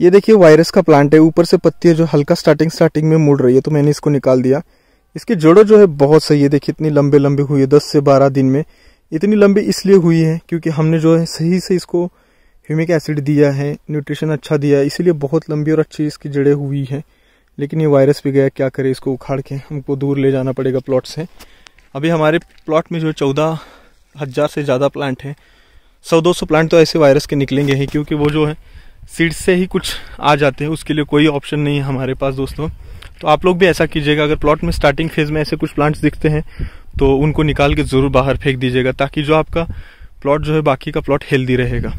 ये देखिए वायरस का प्लांट है ऊपर से पत्ती है जो हल्का स्टार्टिंग स्टार्टिंग में मुड़ रही है तो मैंने इसको निकाल दिया इसकी जड़ों जो है बहुत सही है देखिए इतनी लंबे लंबे हुई है दस से बारह दिन में इतनी लंबी इसलिए हुई है क्योंकि हमने जो है सही से इसको ह्यूमिक एसिड दिया है न्यूट्रिशन अच्छा दिया है इसीलिए बहुत लंबी और अच्छी इसकी जड़ें हुई हैं लेकिन ये वायरस भी गया क्या करें इसको उखाड़ के हमको दूर ले जाना पड़ेगा प्लॉट से अभी हमारे प्लॉट में जो चौदह हज़ार से ज़्यादा प्लांट हैं सौ दो सौ प्लांट तो ऐसे वायरस के निकलेंगे ही क्योंकि वो जो है सीड्स से ही कुछ आ जाते हैं उसके लिए कोई ऑप्शन नहीं है हमारे पास दोस्तों तो आप लोग भी ऐसा कीजिएगा अगर प्लॉट में स्टार्टिंग फेज में ऐसे कुछ प्लांट्स दिखते हैं तो उनको निकाल के ज़रूर बाहर फेंक दीजिएगा ताकि जो आपका प्लॉट जो है बाकी का प्लॉट हेल्दी रहेगा